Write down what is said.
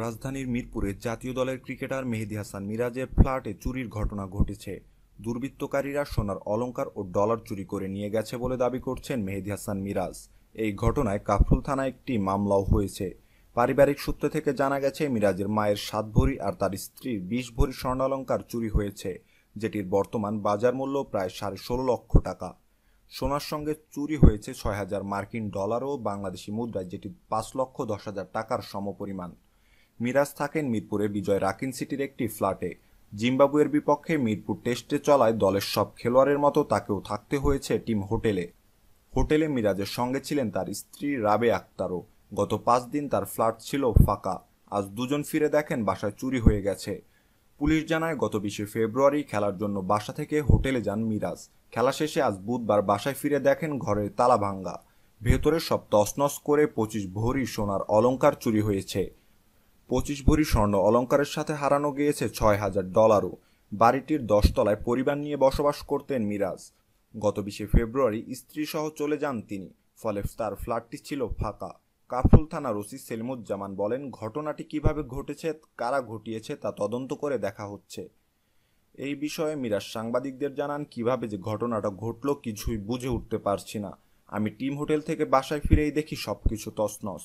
রাজধানীর মিরপুরে জাতীয় দলের ক্রিকেটার মেহেদি হাসান মিরাজের ফ্ল্যাটে চুরির ঘটনা ঘটেছে দুর্বৃত্তকারীরা সোনার অলঙ্কার ও ডলার চুরি করে নিয়ে গেছে বলে দাবি করছেন মেহেদি হাসান মিরাজ এই ঘটনায় কাফরুল থানায় একটি মামলাও হয়েছে পারিবারিক সূত্র থেকে জানা গেছে মিরাজের মায়ের সাত ভরি আর তার স্ত্রীর বিশ ভরি স্বর্ণালঙ্কার চুরি হয়েছে যেটির বর্তমান বাজার মূল্য প্রায় সাড়ে ষোলো লক্ষ টাকা সোনার সঙ্গে চুরি হয়েছে ছয় হাজার মার্কিন ডলার ও বাংলাদেশি মুদ্রায় যেটি পাঁচ লক্ষ দশ হাজার টাকার সমপরিমাণ মিরাজ থাকেন মিরপুরে বিজয় রাকিন সিটির একটি ফ্ল্যাটে জিম্বাবুয়ের বিপক্ষে মিরপুর টেস্টে চলায় দলের সব খেলোয়াড়ের মতো তাকেও থাকতে হয়েছে টিম হোটেলে হোটেলে মিরাজের সঙ্গে ছিলেন তার স্ত্রী রাবে আক্তারও গত পাঁচ দিন তার ফ্ল্যাট ছিল ফাঁকা আজ দুজন ফিরে দেখেন বাসায় চুরি হয়ে গেছে পুলিশ জানায় গত বিশে ফেব্রুয়ারি খেলার জন্য বাসা থেকে হোটেলে যান মিরাজ খেলা শেষে আজ বুধবার বাসায় ফিরে দেখেন ঘরের তালা ভাঙ্গা ভেতরে সব তসনস করে পঁচিশ ভরি সোনার অলঙ্কার চুরি হয়েছে পঁচিশ ভরি স্বর্ণ অলঙ্কারের সাথে হারানো গিয়েছে ছয় হাজার ডলারও বাড়িটির দশতলায় পরিবার নিয়ে বসবাস করতেন মিরাজ গত বিশে ফেব্রুয়ারি স্ত্রী সহ চলে যান তিনি ফলে তার ফ্ল্যাটটি ছিল ফাঁকা কাফুল থানার ওসি সেলিমুজ্জামান বলেন ঘটনাটি কিভাবে ঘটেছে কারা ঘটিয়েছে তা তদন্ত করে দেখা হচ্ছে এই বিষয়ে মিরাজ সাংবাদিকদের জানান কিভাবে যে ঘটনাটা ঘটল কিছুই বুঝে উঠতে পারছি না আমি টিম হোটেল থেকে বাসায় ফিরেই দেখি সব কিছু তসনস